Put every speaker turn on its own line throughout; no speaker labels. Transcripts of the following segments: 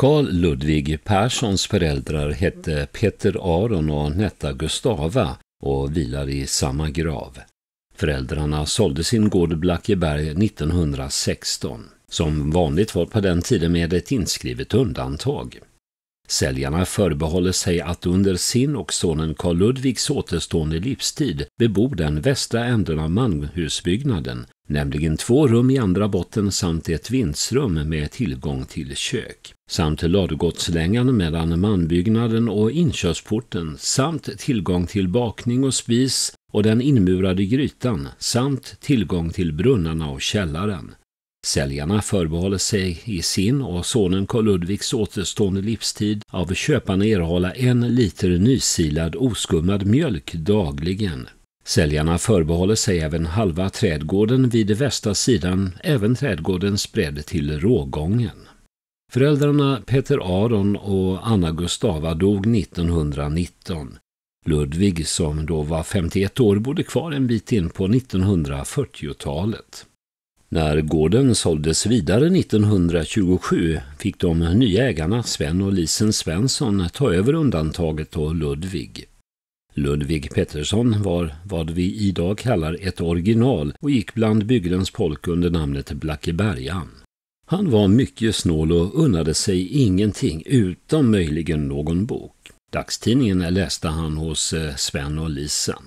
Carl Ludvig Perssons föräldrar hette Peter Aron och Netta Gustava och vilar i samma grav. Föräldrarna sålde sin gård Blackeberg 1916, som vanligt var på den tiden med ett inskrivet undantag. Säljarna förbehåller sig att under sin och sonen Carl Ludvigs återstående livstid bebo den västra änden av Malmhusbyggnaden nämligen två rum i andra botten samt ett vindsrum med tillgång till kök, samt ladugårdslängan mellan manbyggnaden och inkörsporten, samt tillgång till bakning och spis och den inmurade grytan, samt tillgång till brunnarna och källaren. Säljarna förbehåller sig i sin och sonen Karl Ludvigs återstående livstid av köparna erhålla en liter nysilad oskummad mjölk dagligen Säljarna förbehåller sig även halva trädgården vid västra sidan, även trädgårdens bredd till rågången. Föräldrarna Peter Aron och Anna Gustava dog 1919. Ludvig, som då var 51 år, bodde kvar en bit in på 1940-talet. När gården såldes vidare 1927 fick de nya ägarna Sven och Lisen Svensson ta över undantaget och Ludvig. Ludvig Pettersson var vad vi idag kallar ett original och gick bland bygdens folk under namnet Blackebergan. Han var mycket snål och unnade sig ingenting utom möjligen någon bok. Dagstidningen läste han hos eh, Sven och Lisen.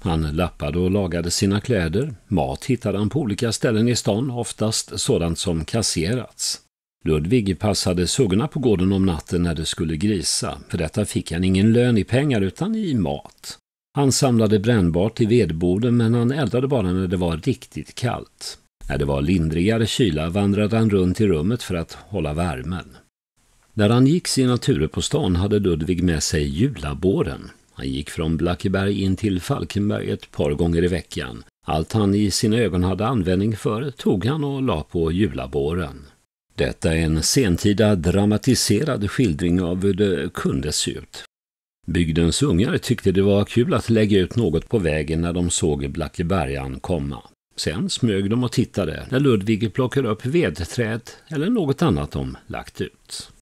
Han lappade och lagade sina kläder. Mat hittade han på olika ställen i stan, oftast sådant som kasserats. Ludvig passade suggorna på gården om natten när det skulle grisa. För detta fick han ingen lön i pengar utan i mat. Han samlade brännbart i vedboden men han eldade bara när det var riktigt kallt. När det var lindrigare kyla vandrade han runt i rummet för att hålla värmen. När han gick sina turer på stan hade Ludvig med sig julabåren. Han gick från Blackeberg in till Falkenberg ett par gånger i veckan. Allt han i sina ögon hade användning för tog han och la på julabåren. Detta är en sentida dramatiserad skildring av hur det kunde se ut. Bygdens ungar tyckte det var kul att lägga ut något på vägen när de såg Blackebergan komma. Sen smög de och tittade när Ludvig plockade upp vedträd eller något annat de lagt ut.